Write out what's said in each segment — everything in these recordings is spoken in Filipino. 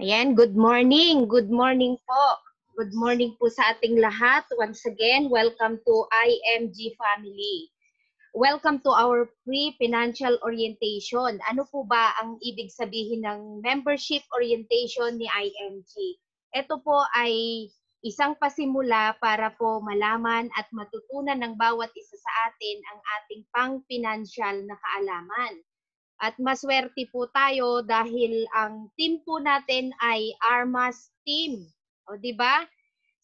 Ayan, good morning. Good morning po. Good morning po sa ating lahat. Once again, welcome to IMG Family. Welcome to our pre-financial orientation. Ano po ba ang ibig sabihin ng membership orientation ni IMG? Ito po ay isang pasimula para po malaman at matutunan ng bawat isa sa atin ang ating pang-financial na kaalaman. At maswerte po tayo dahil ang team po natin ay Armas Team. O, di ba?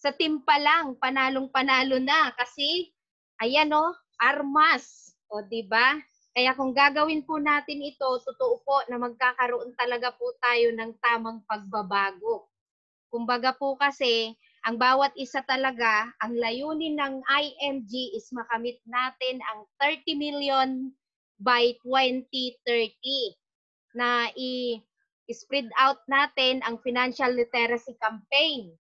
Sa team pa lang, panalong-panalo na kasi, ayan o, Armas. O, di ba? Kaya kung gagawin po natin ito, totoo po na magkakaroon talaga po tayo ng tamang pagbabago. Kumbaga po kasi, ang bawat isa talaga, ang layunin ng IMG is makamit natin ang 30 million by 2030 na i-spread out natin ang financial literacy campaign.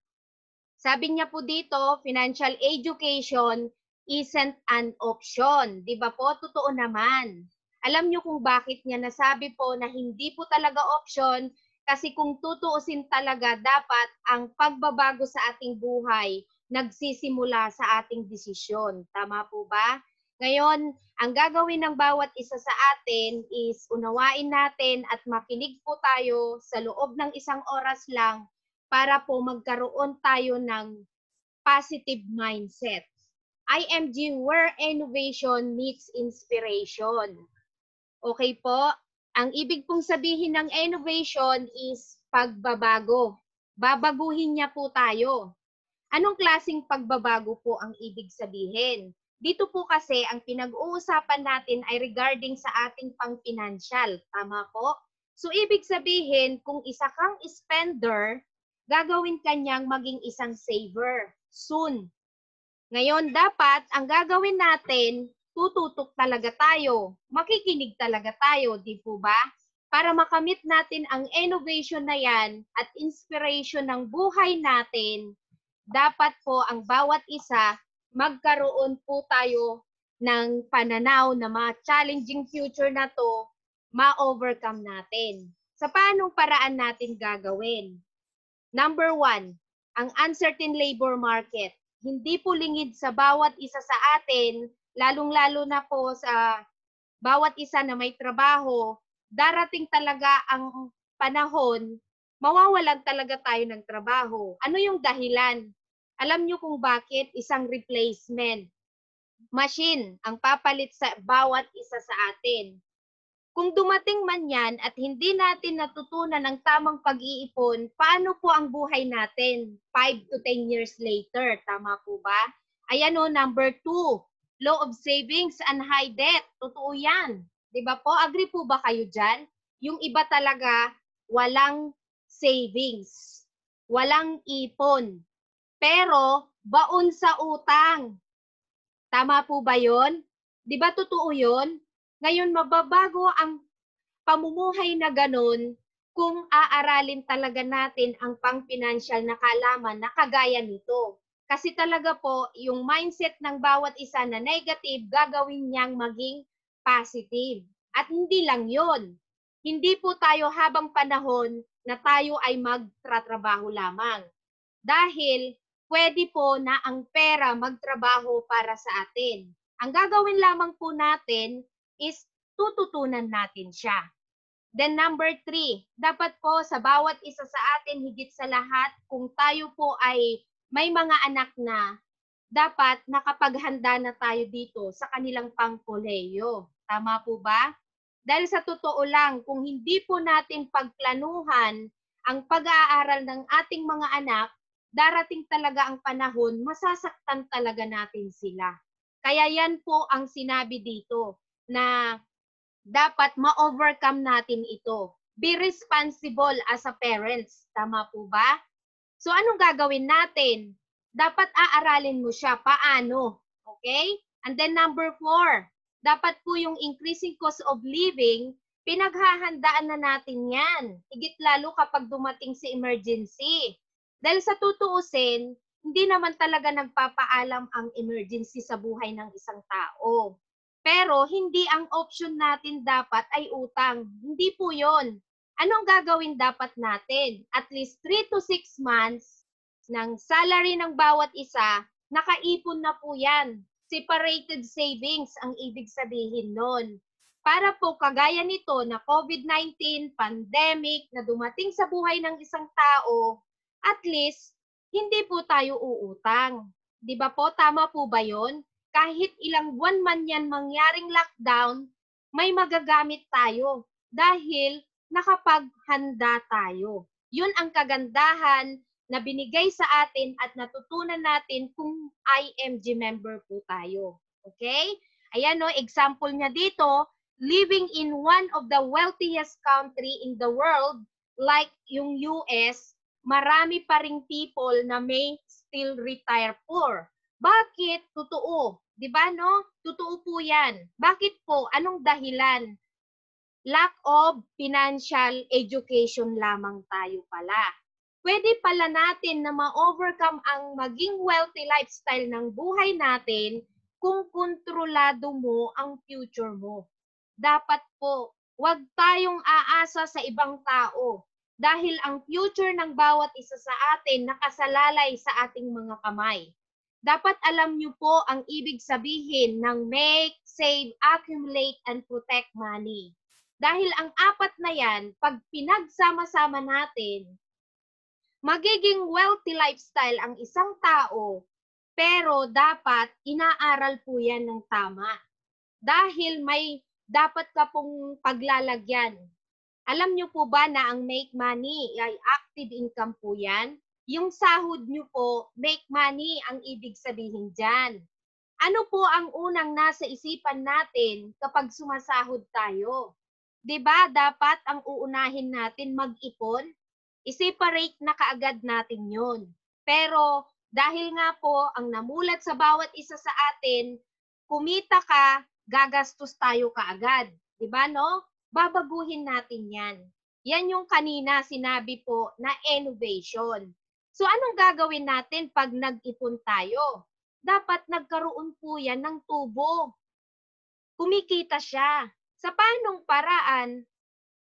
Sabi niya po dito, financial education isn't an option. Di ba po? Totoo naman. Alam niyo kung bakit niya nasabi po na hindi po talaga option kasi kung tutuusin talaga dapat ang pagbabago sa ating buhay nagsisimula sa ating desisyon. Tama po ba? Ngayon, ang gagawin ng bawat isa sa atin is unawain natin at makinig po tayo sa loob ng isang oras lang para po magkaroon tayo ng positive mindset. IMG, where innovation meets inspiration. Okay po? Ang ibig pong sabihin ng innovation is pagbabago. Babaguhin niya po tayo. Anong klasing pagbabago po ang ibig sabihin? Dito po kasi ang pinag-uusapan natin ay regarding sa ating pang-financial. Tama po? So ibig sabihin, kung isa kang spender, gagawin kanyang maging isang saver soon. Ngayon, dapat ang gagawin natin, tututok talaga tayo. Makikinig talaga tayo, di po ba? Para makamit natin ang innovation na yan at inspiration ng buhay natin, dapat po ang bawat isa magkaroon po tayo ng pananaw na mga challenging future na to, ma-overcome natin. Sa paanong paraan natin gagawin? Number one, ang uncertain labor market. Hindi po lingid sa bawat isa sa atin, lalong-lalo na po sa bawat isa na may trabaho, darating talaga ang panahon, mawawalan talaga tayo ng trabaho. Ano yung dahilan alam nyo kung bakit isang replacement machine ang papalit sa bawat isa sa atin. Kung dumating man yan at hindi natin natutunan ang tamang pag-iipon, paano po ang buhay natin 5 to 10 years later? Tama po ba? Ayan o, number 2, law of savings and high debt. Totoo yan. Di ba po? Agree po ba kayo dyan? Yung iba talaga, walang savings. Walang ipon pero baon sa utang. Tama po ba 'yon? Di ba totoo 'yon? Ngayon, mababago ang pamumuhay na ganun kung aaralin talaga natin ang pang-financial na kalaman na kagaya nito. Kasi talaga po, yung mindset ng bawat isa na negative, gagawin niyang maging positive. At hindi lang yon. Hindi po tayo habang panahon na tayo ay magtratrabaho lamang. Dahil pwede po na ang pera magtrabaho para sa atin. Ang gagawin lamang po natin is tututunan natin siya. Then number three, dapat po sa bawat isa sa atin, higit sa lahat, kung tayo po ay may mga anak na, dapat nakapaghanda na tayo dito sa kanilang pangkoleyo. Tama po ba? Dahil sa totoo lang, kung hindi po natin pagplanuhan ang pag-aaral ng ating mga anak, darating talaga ang panahon, masasaktan talaga natin sila. Kaya yan po ang sinabi dito na dapat ma-overcome natin ito. Be responsible as a parents. Tama po ba? So anong gagawin natin? Dapat aaralin mo siya. Paano? Okay? And then number four, dapat po yung increasing cost of living, pinaghahandaan na natin yan. Higit lalo kapag dumating si emergency. Dahil sa tutuusin, hindi naman talaga nagpapaalam ang emergency sa buhay ng isang tao. Pero hindi ang option natin dapat ay utang. Hindi po yon. Anong gagawin dapat natin? At least 3 to 6 months ng salary ng bawat isa, nakaipon na po yan. Separated savings ang ibig sabihin nun. Para po kagaya nito na COVID-19, pandemic na dumating sa buhay ng isang tao, at least hindi po tayo uutang. 'Di ba po? Tama po ba 'yon? Kahit ilang buwan man 'yan mangyaring lockdown, may magagamit tayo dahil nakapaghanda tayo. 'Yun ang kagandahan na binigay sa atin at natutunan natin kung IMG member po tayo. Okay? Ayan no, oh, example niya dito, living in one of the wealthiest country in the world like yung US, marami pa ring people na may still retire poor. Bakit? Totoo. ba diba, no? Totoo po yan. Bakit po? Anong dahilan? Lack of financial education lamang tayo pala. Pwede pala natin na ma-overcome ang maging wealthy lifestyle ng buhay natin kung kontrolado mo ang future mo. Dapat po, wag tayong aasa sa ibang tao dahil ang future ng bawat isa sa atin nakasalalay sa ating mga kamay. Dapat alam niyo po ang ibig sabihin ng make, save, accumulate, and protect money. Dahil ang apat na yan, pag pinagsama-sama natin, magiging wealthy lifestyle ang isang tao, pero dapat inaaral po yan ng tama. Dahil may dapat ka pong paglalagyan alam nyo po ba na ang make money ay active income po yan? Yung sahod nyo po, make money ang ibig sabihin dyan. Ano po ang unang nasa isipan natin kapag sumasahod tayo? 'Di ba? Dapat ang uunahin natin mag-ipon. i na kaagad natin 'yon. Pero dahil nga po ang namulat sa bawat isa sa atin, kumita ka, gagastos tayo kaagad. 'Di ba no? babaguhin natin yan. Yan yung kanina sinabi po na innovation. So anong gagawin natin pag nag-ipon tayo? Dapat nagkaroon po yan ng tubo. Kumikita siya. Sa panong paraan,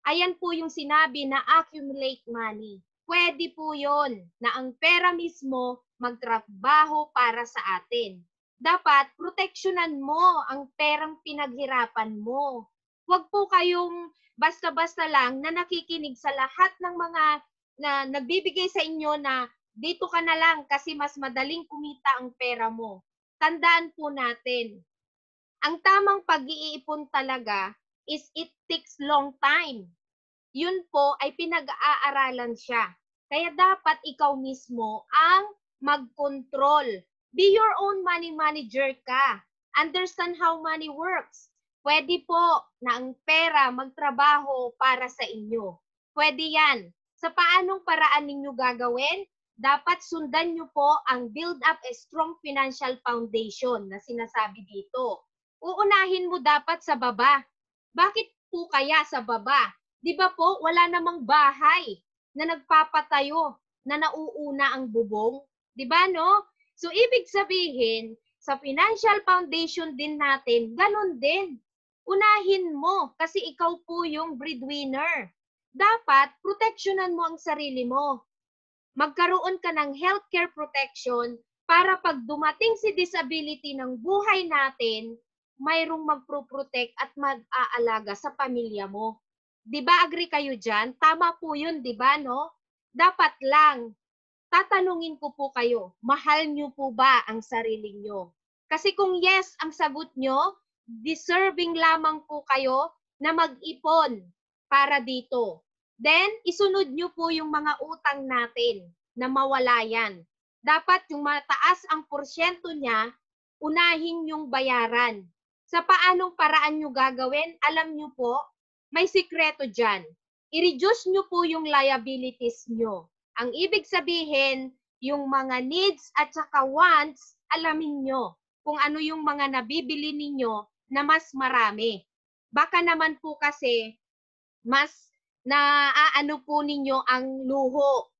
ayan po yung sinabi na accumulate money. Pwede po yon na ang pera mismo magtrabaho para sa atin. Dapat proteksyonan mo ang perang pinaghirapan mo Huwag po kayong basta-basta lang na nakikinig sa lahat ng mga na nagbibigay sa inyo na dito ka na lang kasi mas madaling kumita ang pera mo. Tandaan po natin, ang tamang pag-iipon talaga is it takes long time. Yun po ay pinag-aaralan siya. Kaya dapat ikaw mismo ang mag-control. Be your own money manager ka. Understand how money works. Pwede po na ang pera magtrabaho para sa inyo. Pwede yan. Sa paanong paraan ninyo gagawin? Dapat sundan nyo po ang build up a strong financial foundation na sinasabi dito. Uunahin mo dapat sa baba. Bakit po kaya sa baba? Di ba po, wala namang bahay na nagpapatayo na nauuna ang bubong? Di ba no? So ibig sabihin, sa financial foundation din natin, ganun din unahin mo kasi ikaw po yung breadwinner. Dapat proteksyonan mo ang sarili mo. Magkaroon ka ng healthcare protection para pag dumating si disability ng buhay natin, mayroong magpro-protect at mag-aalaga sa pamilya mo. 'Di ba agree kayo diyan? Tama po 'yun, 'di ba no? Dapat lang tatanungin ko po kayo, mahal niyo po ba ang sarili niyo? Kasi kung yes ang sagot niyo, deserving lamang po kayo na mag-ipon para dito. Then, isunod nyo po yung mga utang natin na mawala yan. Dapat yung mataas ang porsyento niya, unahin yung bayaran. Sa paanong paraan nyo gagawin, alam nyo po, may sikreto dyan. I-reduce nyo po yung liabilities nyo. Ang ibig sabihin, yung mga needs at saka wants, alamin nyo kung ano yung mga nabibili ninyo na mas marami. Baka naman po kasi mas naaano po ninyo ang luho.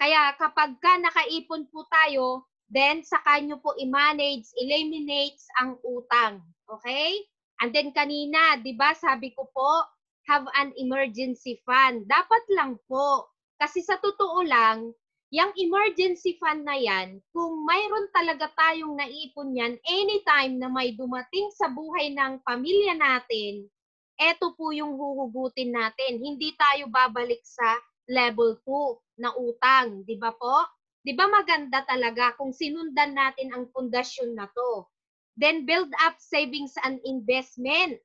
Kaya kapag ka nakaipon po tayo, then saka nyo po i-manage, eliminates ang utang. Okay? And then kanina, di ba sabi ko po, have an emergency fund. Dapat lang po. Kasi sa totoo lang, Yang emergency fund na yan, kung mayroon talaga tayong naipon yan, anytime na may dumating sa buhay ng pamilya natin, eto po yung huhugutin natin. Hindi tayo babalik sa level 2 na utang, di ba po? Di ba maganda talaga kung sinundan natin ang pundasyon na to? Then build up savings and investment.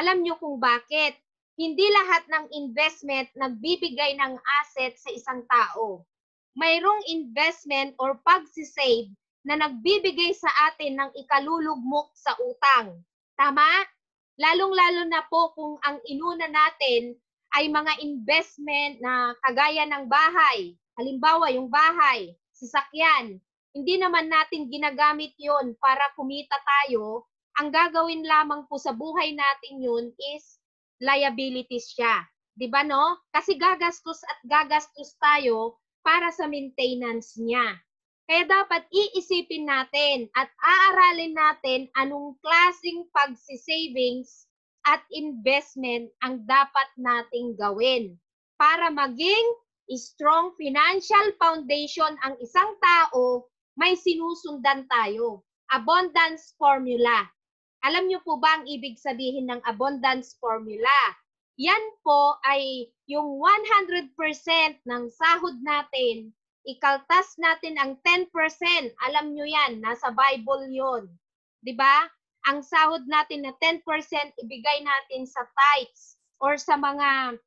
Alam nyo kung bakit? Hindi lahat ng investment nagbibigay ng asset sa isang tao mayroong investment or pagsisave na nagbibigay sa atin ng ikalulugmok sa utang. Tama? Lalong-lalo na po kung ang inuna natin ay mga investment na kagaya ng bahay. Halimbawa, yung bahay, sasakyan. Hindi naman natin ginagamit yon para kumita tayo. Ang gagawin lamang po sa buhay natin yun is liabilities siya. 'Di ba no? Kasi gagastos at gagastos tayo para sa maintenance niya. Kaya dapat iisipin natin at aaralin natin anong klasing pagsisavings at investment ang dapat nating gawin para maging strong financial foundation ang isang tao, may sinusundan tayo. Abundance formula. Alam niyo po ba ang ibig sabihin ng abundance formula? Yan po ay yung 100% ng sahod natin. Ikaltas natin ang 10%. Alam nyo yan, nasa Bible yon, 'Di ba? Ang sahod natin na 10% ibigay natin sa tithes or sa mga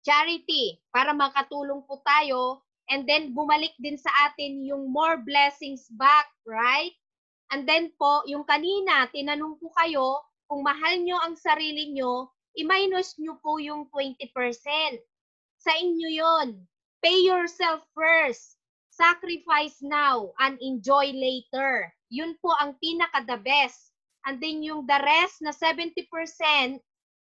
charity para makatulong po tayo and then bumalik din sa atin yung more blessings back, right? And then po, yung kanina, tinanong po kayo kung mahal nyo ang sarili nyo, i-minus nyo po yung 20%. Sa inyo yon. Pay yourself first. Sacrifice now and enjoy later. Yun po ang pinaka-the best. And then yung the rest na 70%,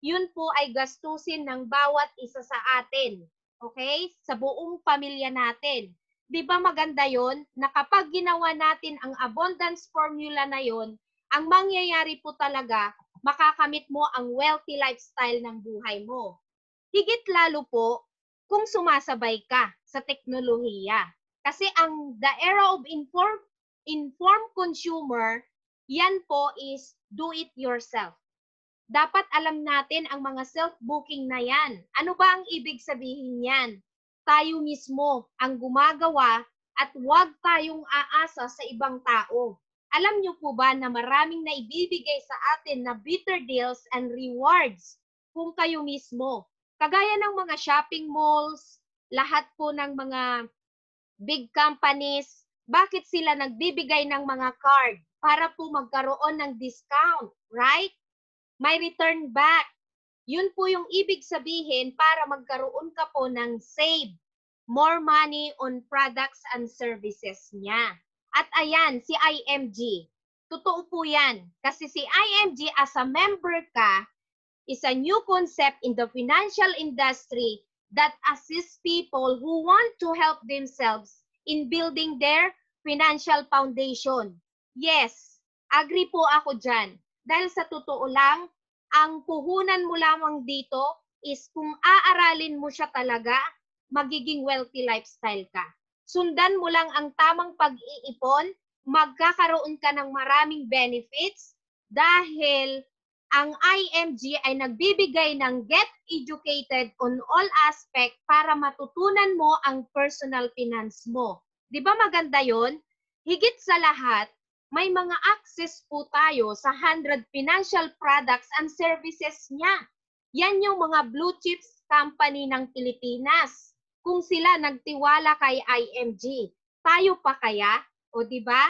yun po ay gastusin ng bawat isa sa atin. Okay? Sa buong pamilya natin. Di ba maganda yon na kapag ginawa natin ang abundance formula na yon, ang mangyayari po talaga, makakamit mo ang wealthy lifestyle ng buhay mo. Higit lalo po kung sumasabay ka sa teknolohiya. Kasi ang the era of inform, informed consumer, yan po is do it yourself. Dapat alam natin ang mga self-booking na yan. Ano ba ang ibig sabihin yan? Tayo mismo ang gumagawa at huwag tayong aasa sa ibang tao. Alam niyo po ba na maraming naibibigay sa atin na bitter deals and rewards kung kayo mismo? Kagaya ng mga shopping malls, lahat po ng mga big companies, bakit sila nagbibigay ng mga card para po magkaroon ng discount, right? May return back. Yun po yung ibig sabihin para magkaroon ka po ng save more money on products and services niya. At ayan, si IMG. Totoo po yan. Kasi si IMG as a member ka is a new concept in the financial industry that assists people who want to help themselves in building their financial foundation. Yes, agree po ako dyan. Dahil sa totoo lang, ang puhunan mo lamang dito is kung aaralin mo siya talaga, magiging wealthy lifestyle ka sundan mo lang ang tamang pag-iipon, magkakaroon ka ng maraming benefits dahil ang IMG ay nagbibigay ng get educated on all aspect para matutunan mo ang personal finance mo. Di ba maganda yon? Higit sa lahat, may mga access po tayo sa 100 financial products and services niya. Yan yung mga blue chips company ng Pilipinas kung sila nagtiwala kay IMG. Tayo pa kaya? O di ba?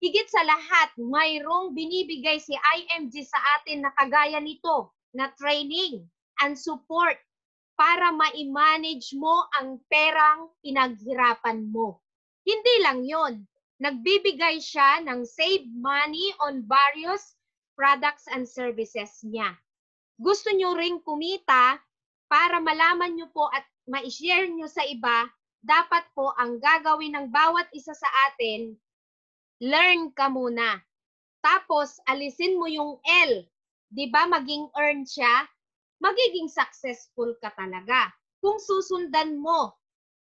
Higit sa lahat, mayroong binibigay si IMG sa atin na kagaya nito na training and support para ma-manage mo ang perang pinaghirapan mo. Hindi lang yon. Nagbibigay siya ng save money on various products and services niya. Gusto niyo ring kumita para malaman niyo po at ma-share nyo sa iba, dapat po ang gagawin ng bawat isa sa atin, learn ka muna. Tapos, alisin mo yung L. Di ba maging earn siya? Magiging successful ka talaga. Kung susundan mo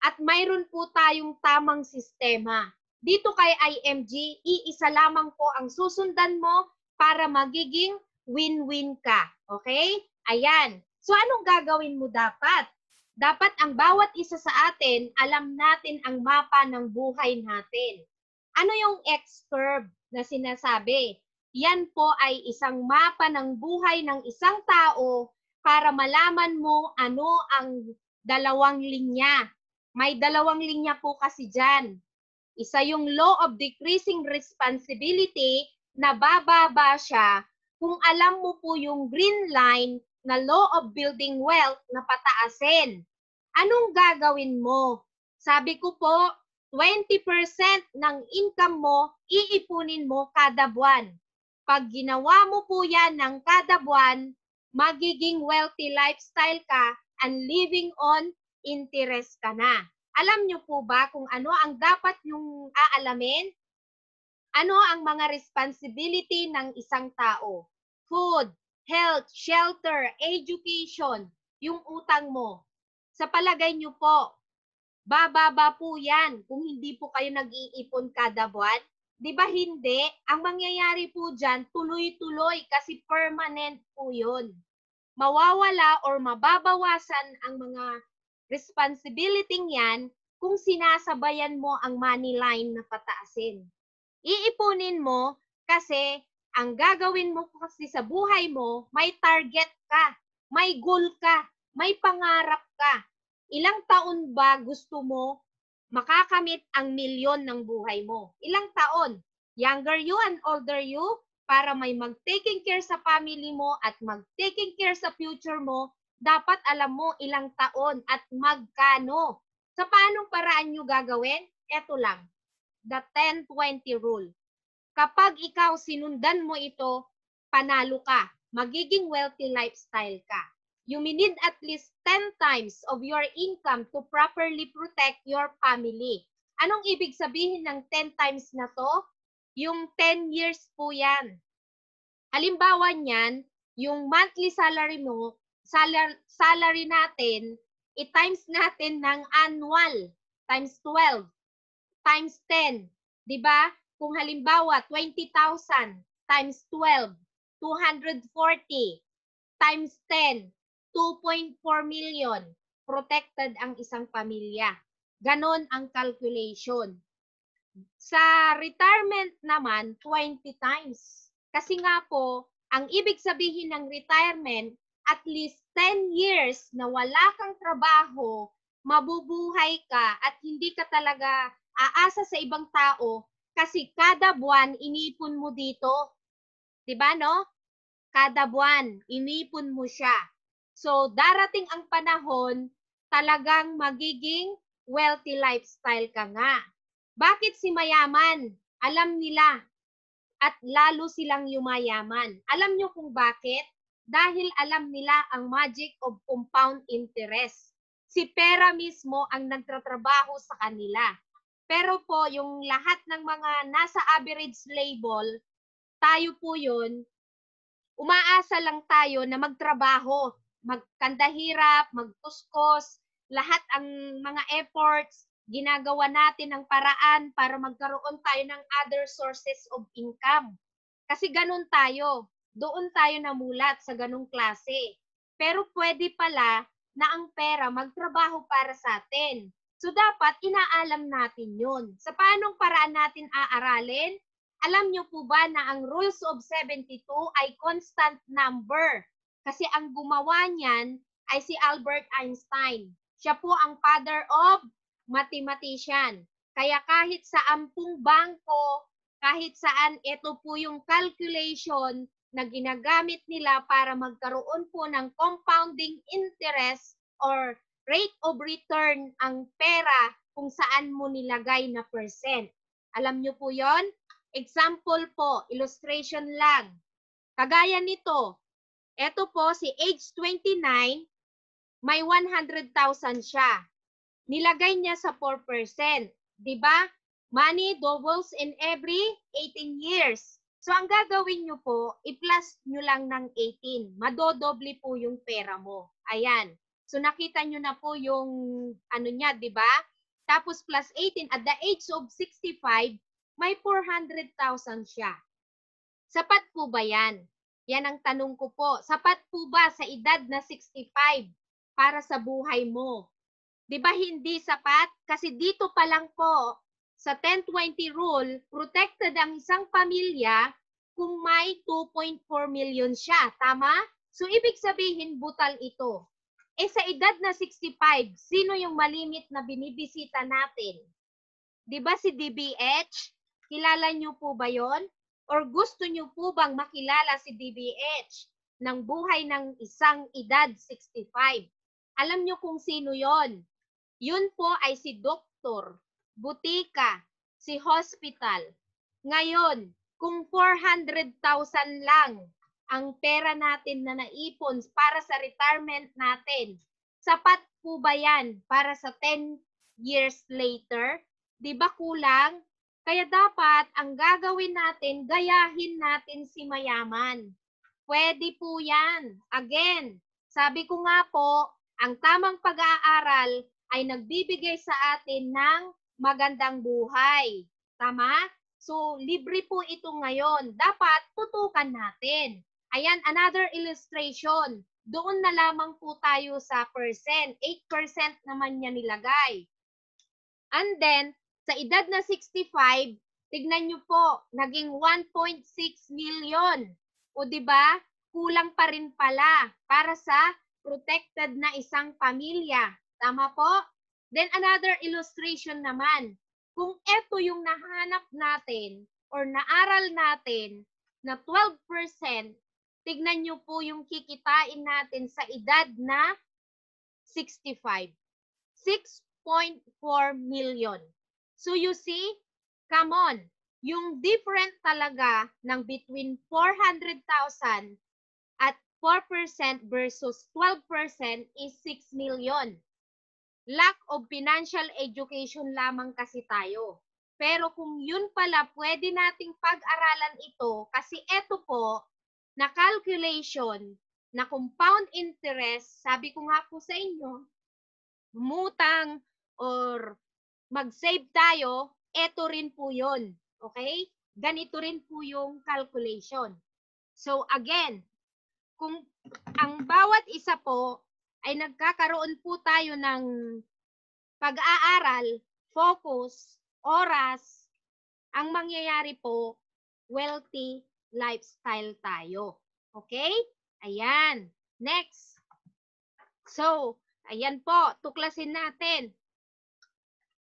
at mayroon po tayong tamang sistema. Dito kay IMG, iisa lamang po ang susundan mo para magiging win-win ka. Okay? Ayan. So anong gagawin mo dapat? Dapat ang bawat isa sa atin, alam natin ang mapa ng buhay natin. Ano yung X-curve na sinasabi? Yan po ay isang mapa ng buhay ng isang tao para malaman mo ano ang dalawang linya. May dalawang linya po kasi dyan. Isa yung law of decreasing responsibility na bababa siya kung alam mo po yung green line na law of building wealth na pataasin. Anong gagawin mo? Sabi ko po, 20% ng income mo, iipunin mo kada buwan. Pag ginawa mo po yan ng kada buwan, magiging wealthy lifestyle ka and living on interest ka na. Alam nyo po ba kung ano ang dapat yung aalamin? Ano ang mga responsibility ng isang tao? Food, health, shelter, education, yung utang mo. Sa palagay nyo po, bababa po yan kung hindi po kayo nag-iipon kada buwan. Di ba hindi? Ang mangyayari po dyan, tuloy-tuloy kasi permanent po yun. Mawawala or mababawasan ang mga responsibility yan kung sinasabayan mo ang money line na pataasin. Iipunin mo kasi ang gagawin mo kasi sa buhay mo, may target ka, may goal ka, may pangarap ka. Ilang taon ba gusto mo makakamit ang milyon ng buhay mo? Ilang taon? Younger you and older you para may mag-taking care sa family mo at mag-taking care sa future mo, dapat alam mo ilang taon at magkano. Sa paanong paraan nyo gagawin? Ito lang, the 10-20 rule. Kapag ikaw sinundan mo ito, panalo ka. Magiging wealthy lifestyle ka. You may need at least 10 times of your income to properly protect your family. Anong ibig sabihin ng 10 times na to? Yung 10 years po yan. Halimbawa niyan, yung monthly salary mo, salar, salary natin, i-times natin ng annual times 12 times 10, 'di ba? Kung halimbawa, 20,000 times 12, 240 times 10, 2.4 million protected ang isang pamilya. Ganon ang calculation. Sa retirement naman, 20 times. Kasi nga po, ang ibig sabihin ng retirement, at least 10 years na wala kang trabaho, mabubuhay ka at hindi ka talaga aasa sa ibang tao kasi kada buwan, inipon mo dito. 'Di ba no? Kada buwan, inipon mo siya. So, darating ang panahon, talagang magiging wealthy lifestyle ka nga. Bakit si mayaman? Alam nila. At lalo silang yumayaman. Alam nyo kung bakit? Dahil alam nila ang magic of compound interest. Si pera mismo ang nagtatrabaho sa kanila. Pero po, yung lahat ng mga nasa average label, tayo po yun, umaasa lang tayo na magtrabaho, magkandahirap, magtuskos, lahat ang mga efforts, ginagawa natin ang paraan para magkaroon tayo ng other sources of income. Kasi ganun tayo. Doon tayo namulat sa ganung klase. Pero pwede pala na ang pera magtrabaho para sa atin. So dapat inaalam natin yun. Sa paanong paraan natin aaralin? Alam niyo po ba na ang rules of 72 ay constant number? Kasi ang gumawa niyan ay si Albert Einstein. Siya po ang father of mathematician. Kaya kahit sa ampung bangko, kahit saan, ito po yung calculation na ginagamit nila para magkaroon po ng compounding interest or Rate of return ang pera kung saan mo nilagay na percent. Alam nyo po yon? Example po, illustration lang. Kagaya nito, eto po si age 29, may 100,000 siya. Nilagay niya sa 4%. Di ba? Money doubles in every 18 years. So ang gagawin nyo po, i-plus nyo lang ng 18. Madodoble po yung pera mo. Ayan. So nakita nyo na po yung ano niya, di ba? Tapos plus 18, at the age of 65, may 400,000 siya. Sapat po ba yan? Yan ang tanong ko po. Sapat po ba sa edad na 65 para sa buhay mo? Di ba hindi sapat? Kasi dito pa lang po, sa 1020 rule, protected ang isang pamilya kung may 2.4 million siya. Tama? So, ibig sabihin, butal ito. Eh sa edad na 65, sino yung malimit na binibisita natin? 'Di ba si DBH? Kilala niyo po ba 'yon? Or gusto niyo po bang makilala si DBH ng buhay ng isang edad 65? Alam niyo kung sino 'yon? 'Yun po ay si doktor, butika, si hospital. Ngayon, kung 400,000 lang ang pera natin na naipon para sa retirement natin, sapat po ba yan para sa 10 years later? Di ba kulang? Kaya dapat ang gagawin natin, gayahin natin si mayaman. Pwede po yan. Again, sabi ko nga po, ang tamang pag-aaral ay nagbibigay sa atin ng magandang buhay. Tama? So, libre po ito ngayon. Dapat tutukan natin. Ayan, another illustration. Doon na lamang po tayo sa percent. 8% naman niya nilagay. And then, sa edad na 65, tignan niyo po, naging 1.6 million. O ba diba? Kulang pa rin pala para sa protected na isang pamilya. Tama po? Then another illustration naman. Kung ito yung nahanap natin or naaral natin na 12%, tignan nyo po yung kikitain natin sa edad na 65. 6.4 million. So you see, come on, yung different talaga ng between 400,000 at 4% versus 12% is 6 million. Lack of financial education lamang kasi tayo. Pero kung yun pala, pwede nating pag-aralan ito kasi ito po, na calculation na compound interest, sabi ko nga po sa inyo, mutang or mag-save tayo, eto rin po yun. Okay? Ganito rin po yung calculation. So again, kung ang bawat isa po ay nagkakaroon po tayo ng pag-aaral, focus, oras, ang mangyayari po, wealthy lifestyle tayo. Okay? Ayan. Next. So, ayan po, tuklasin natin.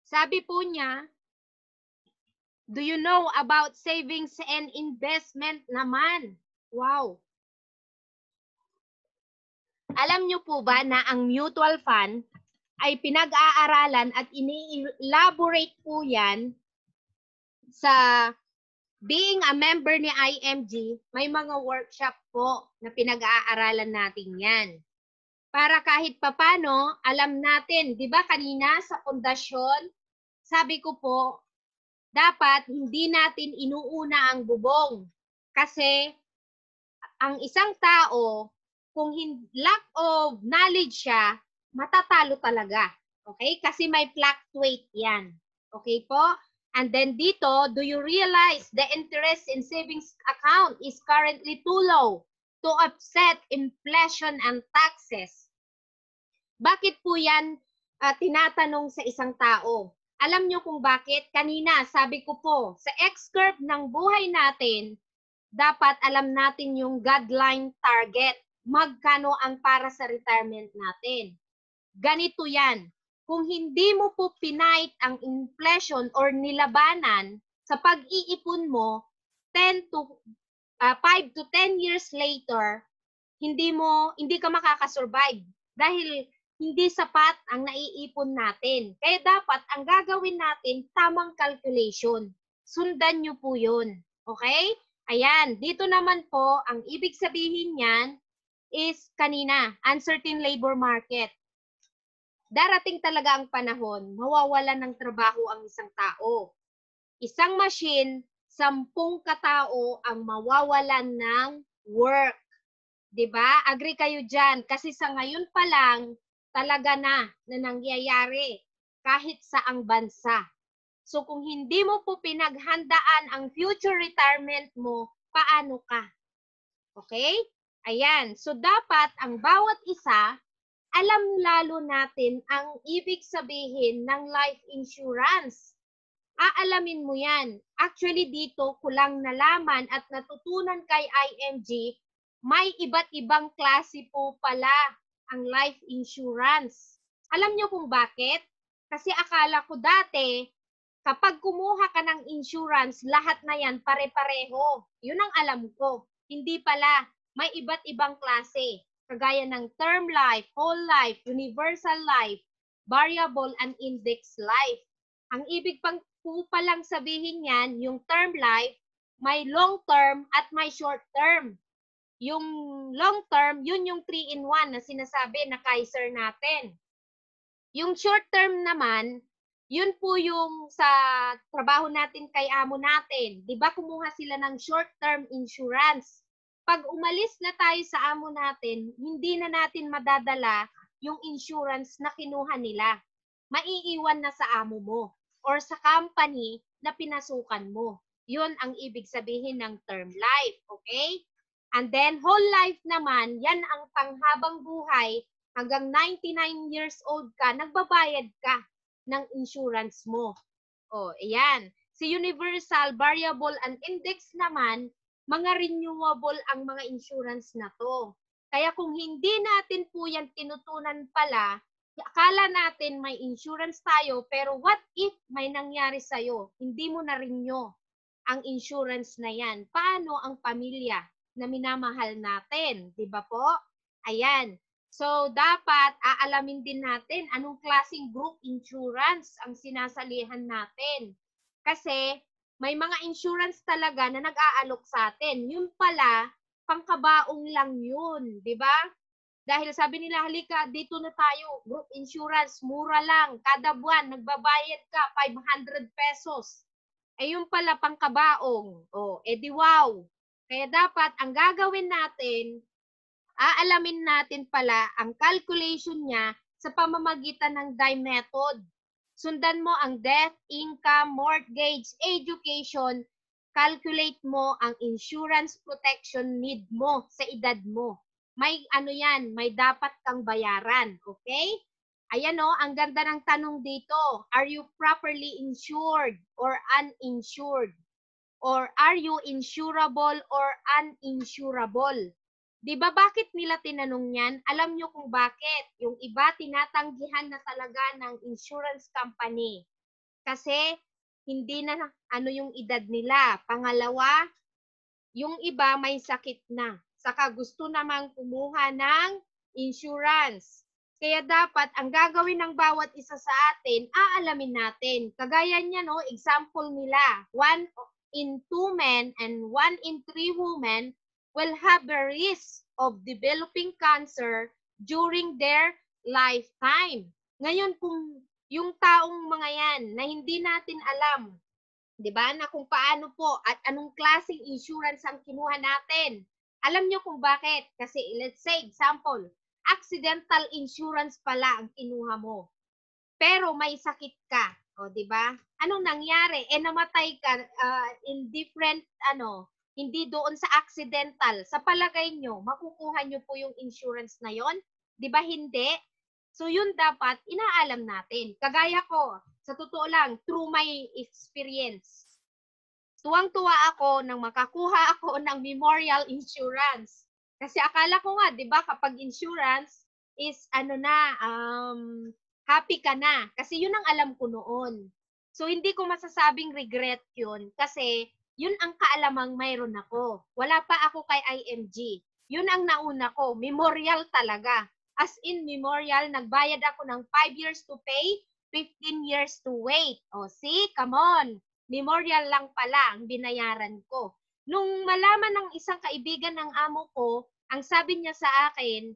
Sabi po niya, do you know about savings and investment naman? Wow. Alam niyo po ba na ang mutual fund ay pinag-aaralan at ini-elaborate po yan sa being a member ni IMG, may mga workshop po na pinag-aaralan natin yan. Para kahit papano, alam natin, di ba kanina sa pundasyon, sabi ko po, dapat hindi natin inuuna ang bubong. Kasi ang isang tao, kung lack of knowledge siya, matatalo talaga. Okay? Kasi may fluctuate yan. Okay po? And then dito, do you realize the interest in savings account is currently too low to offset inflation and taxes? Bakit po yan uh, tinatanong sa isang tao? Alam nyo kung bakit? Kanina, sabi ko po, sa X-curve ng buhay natin, dapat alam natin yung guideline target. Magkano ang para sa retirement natin? Ganito yan kung hindi mo po pinight ang inflation or nilabanan sa pag-iipon mo 10 to uh, ah, 5 to 10 years later, hindi mo hindi ka makakasurvive dahil hindi sapat ang naiipon natin. Kaya dapat ang gagawin natin tamang calculation. Sundan niyo po 'yun. Okay? Ayan, dito naman po ang ibig sabihin niyan is kanina, uncertain labor market darating talaga ang panahon, mawawala ng trabaho ang isang tao. Isang machine, sampung katao ang mawawalan ng work. 'Di ba? Agree kayo diyan kasi sa ngayon pa lang talaga na na nangyayari kahit sa ang bansa. So kung hindi mo po pinaghandaan ang future retirement mo, paano ka? Okay? Ayan. So dapat ang bawat isa alam lalo natin ang ibig sabihin ng life insurance. Aalamin mo yan. Actually dito ko lang nalaman at natutunan kay IMG, may iba't ibang klase po pala ang life insurance. Alam niyo kung bakit? Kasi akala ko dati, kapag kumuha ka ng insurance, lahat na yan pare-pareho. Yun ang alam ko. Hindi pala. May iba't ibang klase kagaya ng term life, whole life, universal life, variable and index life. Ang ibig pang po palang sabihin niyan, yung term life, may long term at may short term. Yung long term, yun yung 3-in-1 na sinasabi na Kaiser natin. Yung short term naman, yun po yung sa trabaho natin kay amo natin. Di ba kumuha sila ng short term insurance? pag umalis na tayo sa amo natin, hindi na natin madadala yung insurance na kinuha nila. Maiiwan na sa amo mo or sa company na pinasukan mo. Yun ang ibig sabihin ng term life, okay? And then whole life naman, yan ang panghabang buhay hanggang 99 years old ka, nagbabayad ka ng insurance mo. Oh, ayan. Si universal, variable, and index naman, mga renewable ang mga insurance na to. Kaya kung hindi natin po yan tinutunan pala, akala natin may insurance tayo, pero what if may nangyari sa'yo? Hindi mo na renew ang insurance na yan. Paano ang pamilya na minamahal natin? Di ba po? Ayan. So, dapat aalamin din natin anong klaseng group insurance ang sinasalihan natin. Kasi, may mga insurance talaga na nag-aalok sa atin. Yun pala, pangkabaong lang yun, di ba? Dahil sabi nila, halika, dito na tayo, group insurance, mura lang, kada buwan, nagbabayad ka, 500 pesos. Eh yun pala, pangkabaong. O, oh, edi eh, wow. Kaya dapat, ang gagawin natin, aalamin natin pala ang calculation niya sa pamamagitan ng die method. Sundan mo ang death, income, mortgage, education, calculate mo ang insurance protection need mo sa edad mo. May ano yan, may dapat kang bayaran, okay? Ayan o, oh, ang ganda ng tanong dito. Are you properly insured or uninsured? Or are you insurable or uninsurable? 'Di ba bakit nila tinanong 'yan? Alam niyo kung bakit? Yung iba tinatanggihan na talaga ng insurance company. Kasi hindi na ano yung edad nila. Pangalawa, yung iba may sakit na. Saka gusto namang kumuha ng insurance. Kaya dapat ang gagawin ng bawat isa sa atin, aalamin natin. Kagaya niya, no, example nila, one in two men and one in three women will have a risk of developing cancer during their lifetime. Ngayon, kung yung taong mga yan na hindi natin alam, di ba, na kung paano po at anong klaseng insurance ang kinuha natin. Alam nyo kung bakit? Kasi let's say, example, accidental insurance pala ang kinuha mo. Pero may sakit ka. O, di ba? Anong nangyari? Eh, namatay ka uh, in different, ano, hindi doon sa accidental. Sa palagay nyo, makukuha nyo po yung insurance na yon? Di ba hindi? So yun dapat inaalam natin. Kagaya ko, sa totoo lang, through my experience, tuwang-tuwa ako nang makakuha ako ng memorial insurance. Kasi akala ko nga, di ba, kapag insurance is ano na, um, happy ka na. Kasi yun ang alam ko noon. So hindi ko masasabing regret yun kasi yun ang kaalamang mayroon ako. Wala pa ako kay IMG. Yun ang nauna ko. Memorial talaga. As in memorial, nagbayad ako ng 5 years to pay, 15 years to wait. O see, come on. Memorial lang pala ang binayaran ko. Nung malaman ng isang kaibigan ng amo ko, ang sabi niya sa akin,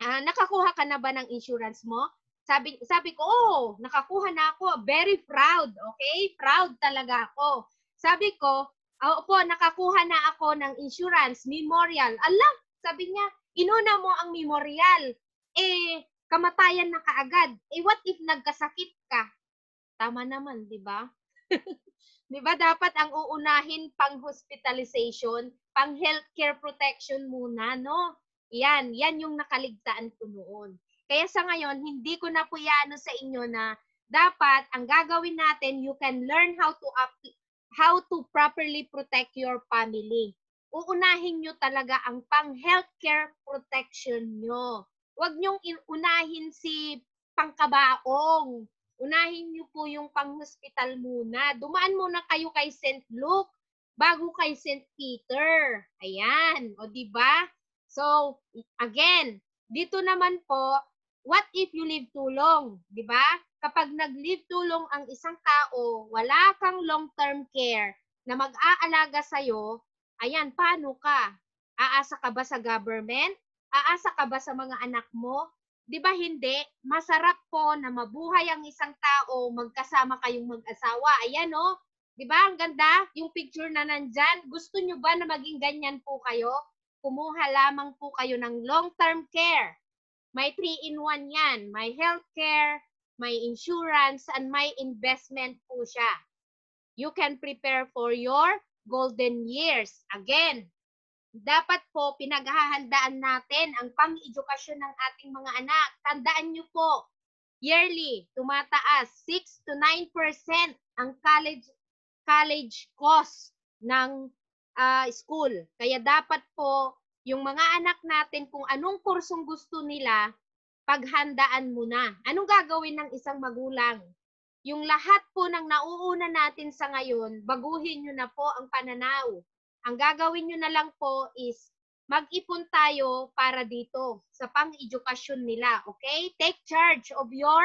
ah, nakakuha ka na ba ng insurance mo? Sabi, sabi ko, oh, nakakuha na ako. Very proud, okay? Proud talaga ako sabi ko, ah, opo, nakakuha na ako ng insurance, memorial. Alam, sabi niya, inuna mo ang memorial. Eh, kamatayan na kaagad. Eh, what if nagkasakit ka? Tama naman, di ba? di ba dapat ang uunahin pang hospitalization, pang healthcare protection muna, no? Yan, yan yung nakaligtaan ko noon. Kaya sa ngayon, hindi ko na po sa inyo na dapat ang gagawin natin, you can learn how to apply, how to properly protect your family. Uunahin nyo talaga ang pang-healthcare protection nyo. Huwag nyong unahin si pangkabaong. Unahin nyo po yung pang-hospital muna. Dumaan muna kayo kay St. Luke bago kay St. Peter. Ayan, o di ba? So, again, dito naman po, what if you live too long? Di ba? kapag nag-leave tulong ang isang tao, wala kang long-term care na mag-aalaga sa'yo, ayan, paano ka? Aasa ka ba sa government? Aasa ka ba sa mga anak mo? Di ba hindi? Masarap po na mabuhay ang isang tao, magkasama kayong mag-asawa. Ayan o. Oh. Di ba? Ang ganda. Yung picture na nandyan. Gusto nyo ba na maging ganyan po kayo? Kumuha lamang po kayo ng long-term care. May 3-in-1 yan. May health care, may insurance, and may investment po siya. You can prepare for your golden years. Again, dapat po pinaghahandaan natin ang pang-edukasyon ng ating mga anak. Tandaan niyo po, yearly tumataas 6 to 9% ang college college cost ng uh, school. Kaya dapat po yung mga anak natin kung anong kursong gusto nila, paghandaan mo na. Anong gagawin ng isang magulang? Yung lahat po ng nauuna natin sa ngayon, baguhin nyo na po ang pananaw. Ang gagawin nyo na lang po is mag-ipon tayo para dito sa pang-edukasyon nila. Okay? Take charge of your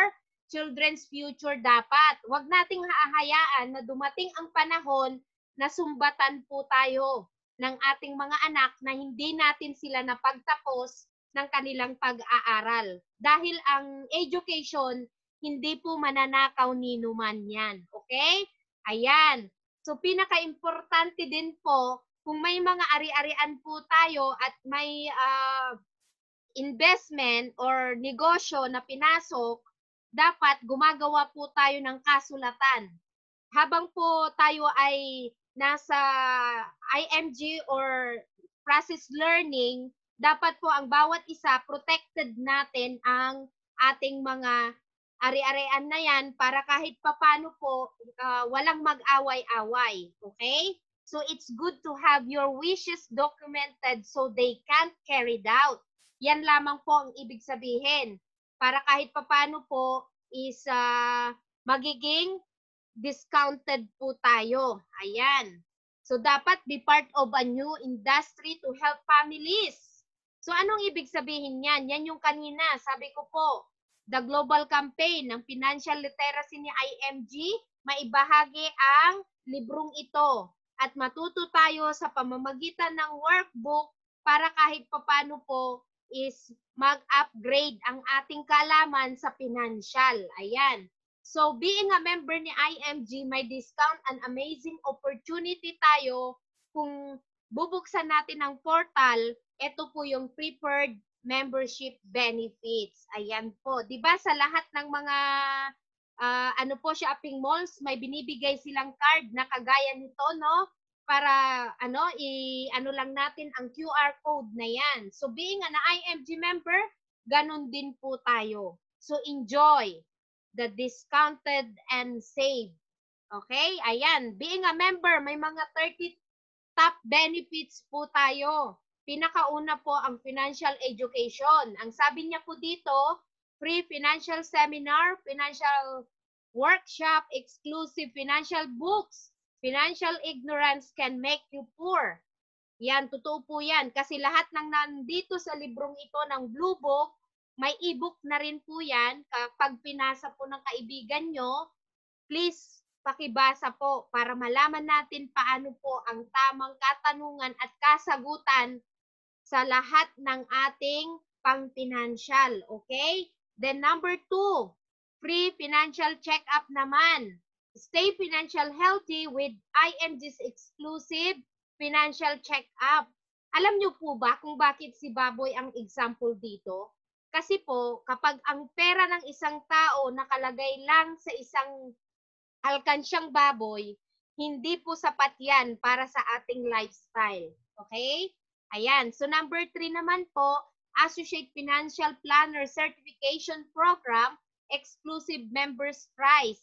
children's future dapat. Huwag nating hahayaan na dumating ang panahon na sumbatan po tayo ng ating mga anak na hindi natin sila napagtapos ng kanilang pag-aaral. Dahil ang education, hindi po mananakaw ni numan yan. Okay? Ayan. So, pinaka-importante din po, kung may mga ari-arian po tayo at may uh, investment or negosyo na pinasok, dapat gumagawa po tayo ng kasulatan. Habang po tayo ay nasa IMG or process learning, dapat po ang bawat isa protected natin ang ating mga ari-arian na yan para kahit papano po uh, walang mag-away-away. Okay? So it's good to have your wishes documented so they can't carried out. Yan lamang po ang ibig sabihin. Para kahit papano po is uh, magiging discounted po tayo. Ayan. So dapat be part of a new industry to help families So anong ibig sabihin niyan? Yan yung kanina, sabi ko po, the global campaign ng financial literacy ni IMG, maibahagi ang librong ito at matuto tayo sa pamamagitan ng workbook para kahit papano po is mag-upgrade ang ating kalaman sa financial. Ayan. So being a member ni IMG, may discount and amazing opportunity tayo kung bubuksan natin ang portal ito po yung preferred membership benefits. Ayan po. 'Di ba sa lahat ng mga uh, ano po shopping malls, may binibigay silang card na kagaya nito, no? Para ano i ano lang natin ang QR code na 'yan. So being an IMG member, ganun din po tayo. So enjoy the discounted and save. Okay? Ayan, being a member, may mga 30 top benefits po tayo pinakauna po ang financial education. Ang sabi niya po dito, free financial seminar, financial workshop, exclusive financial books, financial ignorance can make you poor. Yan, totoo po yan. Kasi lahat ng nandito sa librong ito ng Blue Book, may e-book na rin po yan. Kapag pinasa po ng kaibigan nyo, please pakibasa po para malaman natin paano po ang tamang katanungan at kasagutan sa lahat ng ating pang-financial. Okay? Then number two, free financial check-up naman. Stay financial healthy with IMG's exclusive financial check-up. Alam niyo po ba kung bakit si Baboy ang example dito? Kasi po, kapag ang pera ng isang tao nakalagay lang sa isang alkansyang baboy, hindi po sapat yan para sa ating lifestyle. Okay? Ayan. So number three naman po, Associate Financial Planner Certification Program Exclusive Members Price.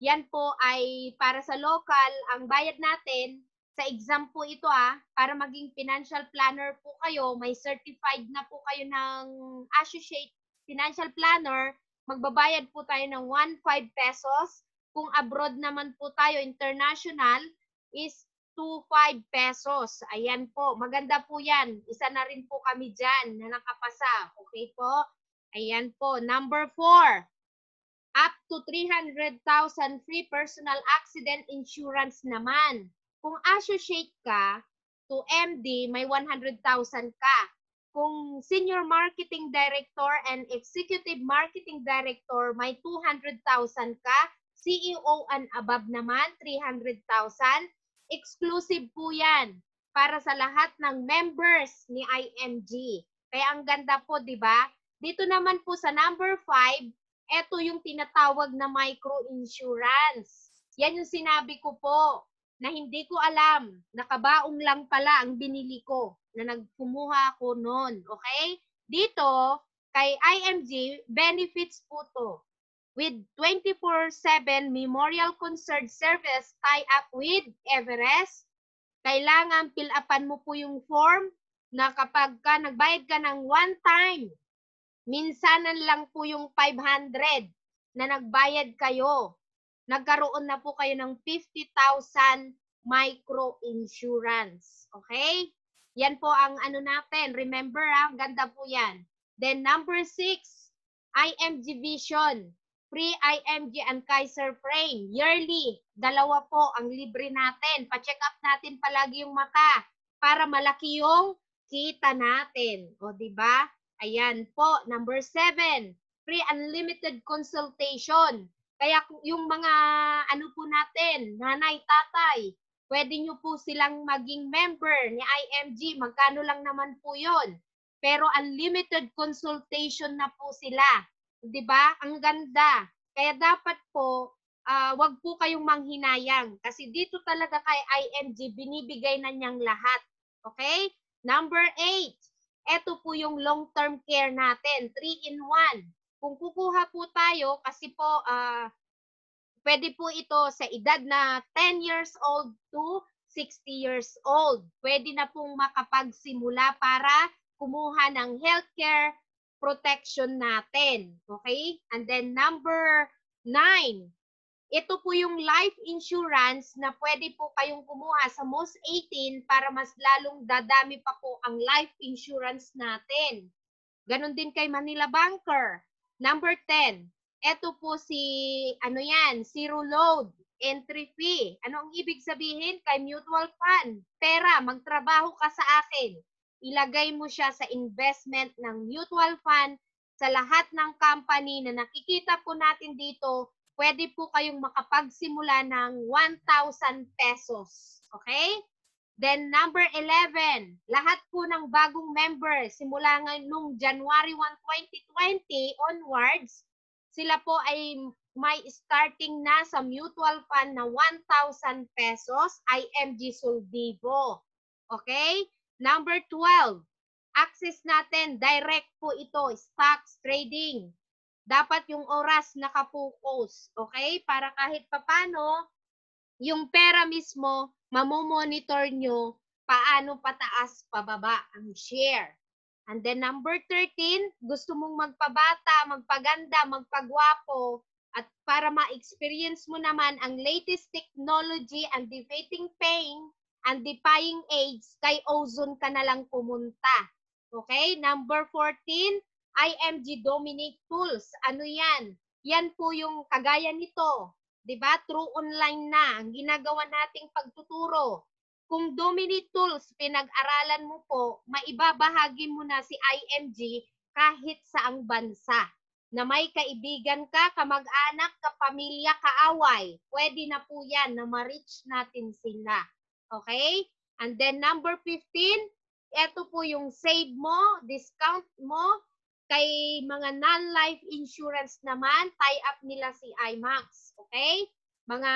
Yan po ay para sa local, ang bayad natin, sa exam po ito ah, para maging financial planner po kayo, may certified na po kayo ng associate financial planner, magbabayad po tayo ng 1.5 pesos. Kung abroad naman po tayo, international, is 25 pesos. Ayan po. Maganda po yan. Isa na rin po kami dyan na nakapasa. Okay po? Ayan po. Number 4. Up to 300,000 free personal accident insurance naman. Kung associate ka to MD, may 100,000 ka. Kung senior marketing director and executive marketing director, may 200,000 ka. CEO and above naman, 300,000 exclusive po yan para sa lahat ng members ni IMG. Kaya ang ganda po, di ba? Dito naman po sa number 5, ito yung tinatawag na micro-insurance. Yan yung sinabi ko po na hindi ko alam. Nakabaong lang pala ang binili ko na nagkumuha ako noon. Okay? Dito, kay IMG, benefits po to with 24-7 memorial concert service tie up with Everest. Kailangan pilapan mo po yung form na kapag ka nagbayad ka ng one time, minsanan lang po yung 500 na nagbayad kayo. Nagkaroon na po kayo ng 50,000 micro insurance. Okay? Yan po ang ano natin. Remember ha, ah, ganda po yan. Then number six, IMG Vision free img and Kaiser frame. Yearly, dalawa po ang libre natin. Pa-check up natin palagi yung mata para malaki yung kita natin. O, di ba? Ayan po. Number seven, free unlimited consultation. Kaya yung mga ano po natin, nanay, tatay, pwede nyo po silang maging member ni IMG. Magkano lang naman po yon Pero unlimited consultation na po sila. 'di ba? Ang ganda. Kaya dapat po uh, wag po kayong manghinayang kasi dito talaga kay IMG binibigay na niyang lahat. Okay? Number 8. Ito po yung long-term care natin, 3 in 1. Kung kukuha po tayo kasi po uh, pwede po ito sa edad na 10 years old to 60 years old. Pwede na pong makapagsimula para kumuha ng healthcare protection natin. Okay? And then number nine, ito po yung life insurance na pwede po kayong kumuha sa most 18 para mas lalong dadami pa po ang life insurance natin. Ganon din kay Manila Banker. Number 10, ito po si, ano yan, zero load, entry fee. Ano ang ibig sabihin kay mutual fund? Pera, magtrabaho ka sa akin ilagay mo siya sa investment ng mutual fund sa lahat ng company na nakikita po natin dito, pwede po kayong makapagsimula ng 1,000 pesos. Okay? Then number 11, lahat po ng bagong member simula nung January 1, 2020 onwards, sila po ay may starting na sa mutual fund na 1,000 pesos, IMG Soldivo. Okay? Number 12, access natin, direct po ito, stocks trading. Dapat yung oras nakapokus, okay? Para kahit papano, yung pera mismo, mamomonitor nyo paano pataas, pababa ang share. And then number 13, gusto mong magpabata, magpaganda, magpagwapo, at para ma-experience mo naman ang latest technology and defeating pain, and defying AIDS, kay Ozone ka na lang pumunta. Okay? Number 14, IMG Dominic Tools. Ano yan? Yan po yung kagaya nito. 'di ba? Through online na ang ginagawa nating pagtuturo. Kung Domini Tools pinag-aralan mo po, maibabahagi mo na si IMG kahit sa ang bansa. Na may kaibigan ka, kamag-anak, kapamilya, kaaway, pwede na po 'yan na ma-reach natin sila. Okay? And then number 15, ito po yung save mo, discount mo. Kay mga non-life insurance naman, tie-up nila si IMAX. Okay? Mga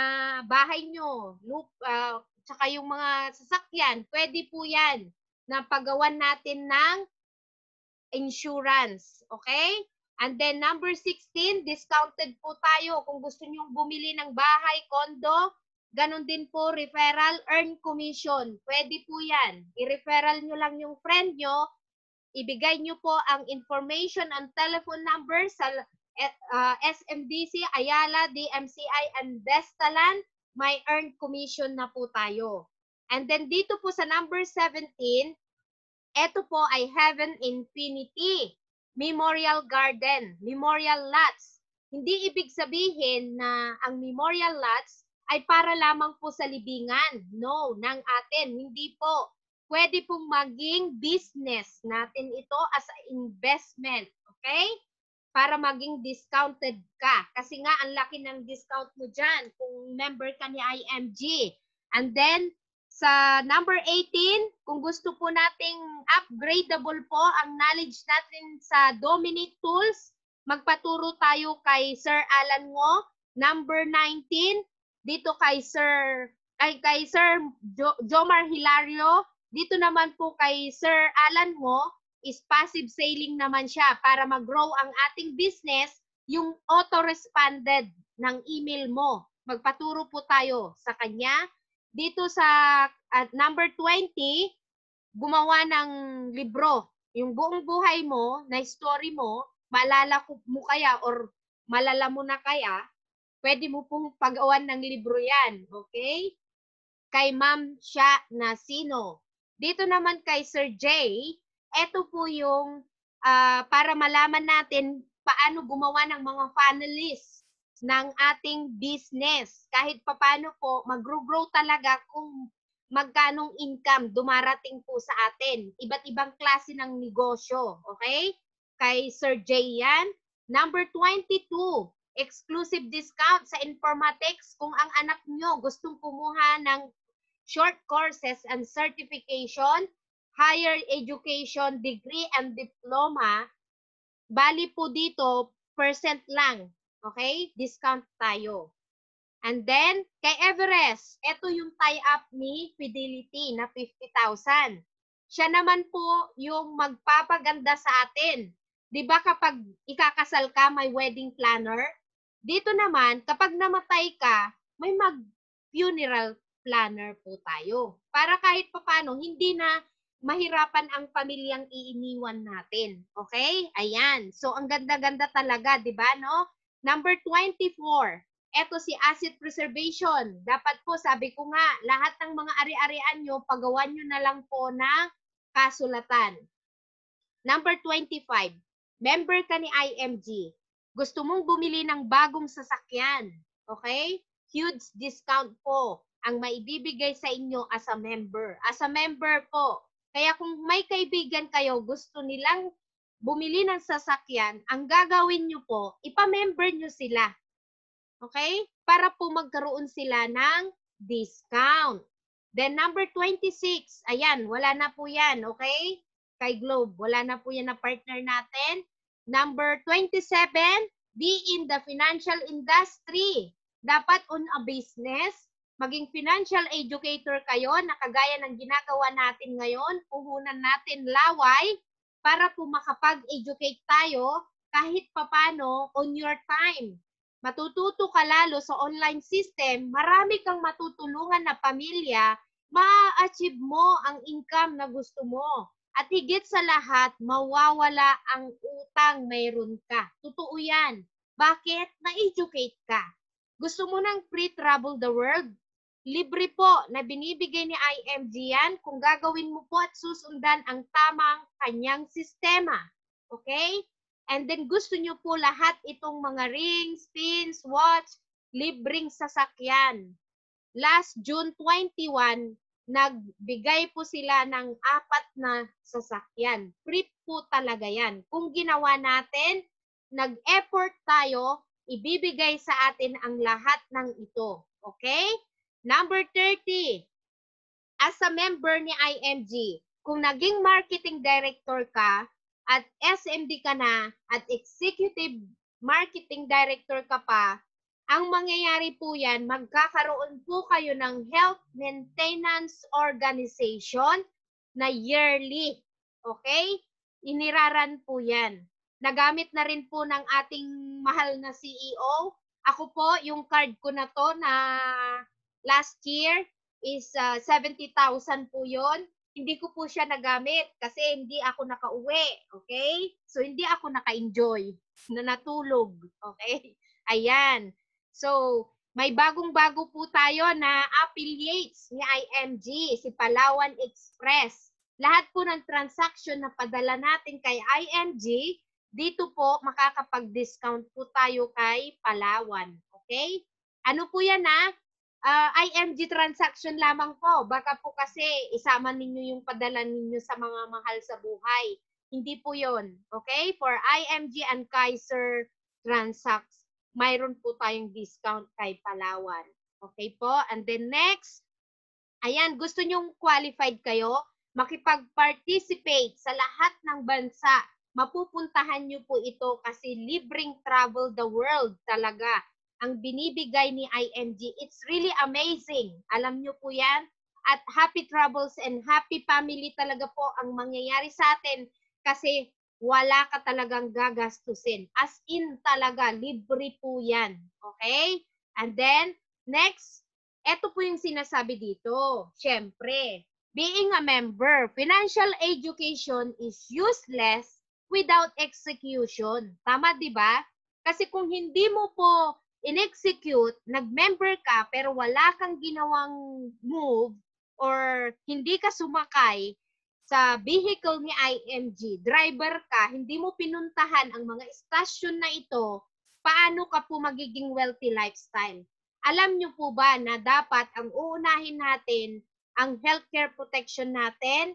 bahay nyo, loop, uh, tsaka yung mga sasakyan, pwede po yan na pagawan natin ng insurance. Okay? And then number 16, discounted po tayo kung gusto nyong bumili ng bahay, condo, Ganon din po, referral, earn commission. Pwede po yan. I-referral nyo lang yung friend nyo. Ibigay nyo po ang information ang telephone number sa uh, eh, ah, SMDC, Ayala, DMCI, and Destalan. May earn commission na po tayo. And then dito po sa number 17, ito po ay Heaven Infinity Memorial Garden, Memorial Lots. Hindi ibig sabihin na ang Memorial Lots ay para lamang po sa libingan. No, ng atin. Hindi po. Pwede pong maging business natin ito as investment. Okay? Para maging discounted ka. Kasi nga, ang laki ng discount mo dyan kung member ka ni IMG. And then, sa number 18, kung gusto po nating upgradable po ang knowledge natin sa Dominate Tools, magpaturo tayo kay Sir Alan Ngo. Number 19, dito kay Sir kay kay Sir jo, Jomar Hilario, dito naman po kay Sir Alan Mo is passive sailing naman siya para mag-grow ang ating business, yung auto-responded ng email mo. Magpaturo po tayo sa kanya. Dito sa at number 20, gumawa ng libro. Yung buong buhay mo, na story mo, malala mo kaya or malala mo na kaya Pwede mo pong pagawan ng libro yan, okay? Kay Ma'am siya na sino. Dito naman kay Sir Jay, ito po yung uh, para malaman natin paano gumawa ng mga funnel ng ating business. Kahit papano po, mag-grow talaga kung magkanong income dumarating po sa atin. Iba't ibang klase ng negosyo, okay? Kay Sir Jay yan. Number 22, exclusive discount sa informatics kung ang anak nyo gustong kumuha ng short courses and certification, higher education degree and diploma, bali po dito, percent lang. Okay? Discount tayo. And then, kay Everest, ito yung tie-up ni Fidelity na 50,000. Siya naman po yung magpapaganda sa atin. 'Di ba kapag ikakasal ka, may wedding planner? Dito naman, kapag namatay ka, may mag-funeral planner po tayo. Para kahit papano, hindi na mahirapan ang pamilyang iiniwan natin. Okay? Ayan. So, ang ganda-ganda talaga, di ba, no? Number 24. Ito si asset preservation. Dapat po, sabi ko nga, lahat ng mga ari-arian nyo, pagawan nyo na lang po ng kasulatan. Number 25. Member ka ni IMG gusto mong bumili ng bagong sasakyan, okay? Huge discount po ang maibibigay sa inyo as a member. As a member po. Kaya kung may kaibigan kayo, gusto nilang bumili ng sasakyan, ang gagawin nyo po, ipamember nyo sila. Okay? Para po magkaroon sila ng discount. Then number 26, ayan, wala na po yan, okay? Kay Globe, wala na po yan na partner natin. Number 27, be in the financial industry. Dapat on a business, maging financial educator kayo na kagaya ng ginagawa natin ngayon, puhunan natin laway para po makapag-educate tayo kahit papano on your time. Matututo ka lalo sa online system, marami kang matutulungan na pamilya, ma-achieve mo ang income na gusto mo. At higit sa lahat, mawawala ang utang mayroon ka. Totoo yan. Bakit? Na-educate ka. Gusto mo ng free travel the world? Libre po na binibigay ni IMG yan kung gagawin mo po at susundan ang tamang kanyang sistema. Okay? And then gusto nyo po lahat itong mga rings, pins, watch, libreng sasakyan. Last June 21, nagbigay po sila ng apat na sasakyan. Prep po talaga yan. Kung ginawa natin, nag-effort tayo, ibibigay sa atin ang lahat ng ito. Okay? Number 30, as a member ni IMG, kung naging marketing director ka at SMD ka na at executive marketing director ka pa, ang mangyayari po yan, magkakaroon po kayo ng Health Maintenance Organization na yearly. Okay? Iniraran po yan. Nagamit na rin po ng ating mahal na CEO. Ako po, yung card ko na to na last year is uh, ah, 70,000 po yon. Hindi ko po siya nagamit kasi hindi ako nakauwi. Okay? So, hindi ako naka-enjoy na natulog. Okay? Ayan. So, may bagong-bago po tayo na affiliates ni IMG, si Palawan Express. Lahat po ng transaction na padala natin kay IMG, dito po makakapag-discount po tayo kay Palawan. Okay? Ano po yan ah? Uh, ah, IMG transaction lamang po. Baka po kasi isama ninyo yung padala ninyo sa mga mahal sa buhay. Hindi po yon Okay? For IMG and Kaiser transactions mayroon po tayong discount kay Palawan. Okay po? And then next, ayan, gusto nyong qualified kayo, makipag-participate sa lahat ng bansa. Mapupuntahan nyo po ito kasi libreng travel the world talaga ang binibigay ni IMG. It's really amazing. Alam nyo po yan. At happy travels and happy family talaga po ang mangyayari sa atin kasi wala ka talagang gagastusin. As in talaga, libre po yan. Okay? And then, next, ito po yung sinasabi dito. Siyempre, being a member, financial education is useless without execution. Tama, di ba? Kasi kung hindi mo po in-execute, nag-member ka pero wala kang ginawang move or hindi ka sumakay, sa vehicle ni IMG, driver ka, hindi mo pinuntahan ang mga stasyon na ito, paano ka po magiging wealthy lifestyle? Alam nyo po ba na dapat ang uunahin natin ang healthcare protection natin,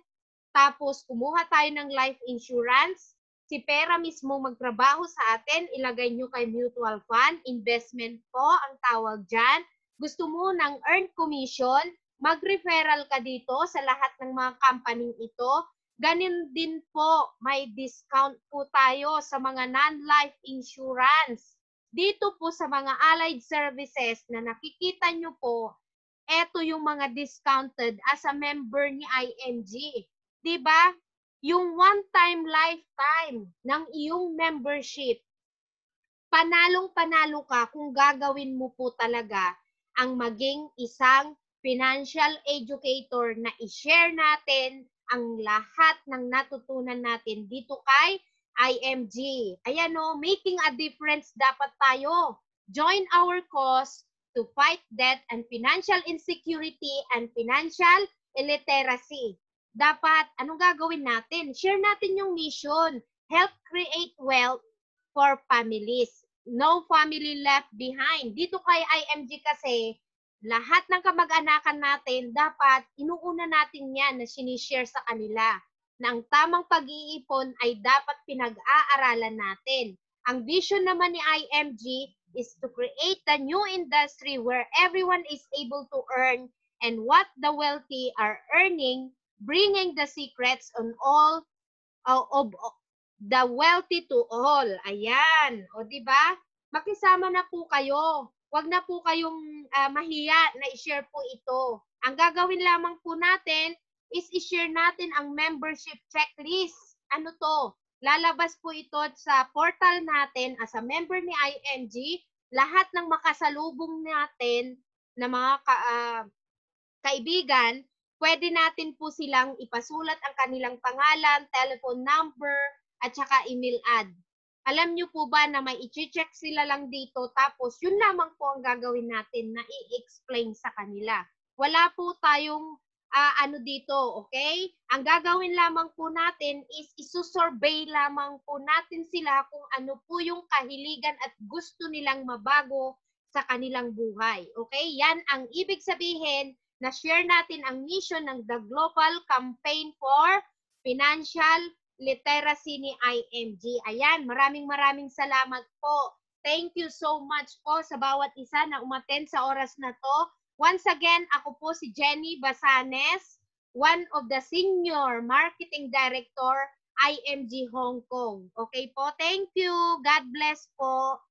tapos kumuha tayo ng life insurance, si pera mismo magtrabaho sa atin, ilagay nyo kay mutual fund, investment po ang tawag dyan. Gusto mo ng earned commission, mag-referral ka dito sa lahat ng mga company ito. Ganin din po, may discount po tayo sa mga non-life insurance. Dito po sa mga allied services na nakikita nyo po, eto yung mga discounted as a member ni IMG. ba? Diba? Yung one-time lifetime ng iyong membership, panalong-panalo ka kung gagawin mo po talaga ang maging isang financial educator na i-share natin ang lahat ng natutunan natin dito kay IMG. Ayan o, oh, making a difference dapat tayo. Join our cause to fight debt and financial insecurity and financial illiteracy. Dapat, anong gagawin natin? Share natin yung mission. Help create wealth for families. No family left behind. Dito kay IMG kasi, lahat ng kamag-anakan natin, dapat inuuna natin yan na sinishare sa kanila na ang tamang pag-iipon ay dapat pinag-aaralan natin. Ang vision naman ni IMG is to create a new industry where everyone is able to earn and what the wealthy are earning, bringing the secrets on all uh, of uh, the wealthy to all. Ayan. O, di ba? Makisama na po kayo wag na po kayong uh, mahiya na i-share po ito. Ang gagawin lamang po natin is i-share natin ang membership checklist. Ano to? Lalabas po ito sa portal natin as a member ni ING. Lahat ng makasalubong natin na mga ka, uh, kaibigan, pwede natin po silang ipasulat ang kanilang pangalan, telephone number, at saka email ad alam nyo po ba na may i-check sila lang dito tapos yun lamang po ang gagawin natin na i-explain sa kanila. Wala po tayong uh, ano dito, okay? Ang gagawin lamang po natin is isusurvey lamang po natin sila kung ano po yung kahiligan at gusto nilang mabago sa kanilang buhay. Okay? Yan ang ibig sabihin na share natin ang mission ng The Global Campaign for Financial literacy ni IMG. Ayan, maraming maraming salamat po. Thank you so much po sa bawat isa na umaten sa oras na to. Once again, ako po si Jenny Basanes, one of the senior marketing director IMG Hong Kong. Okay po, thank you. God bless po.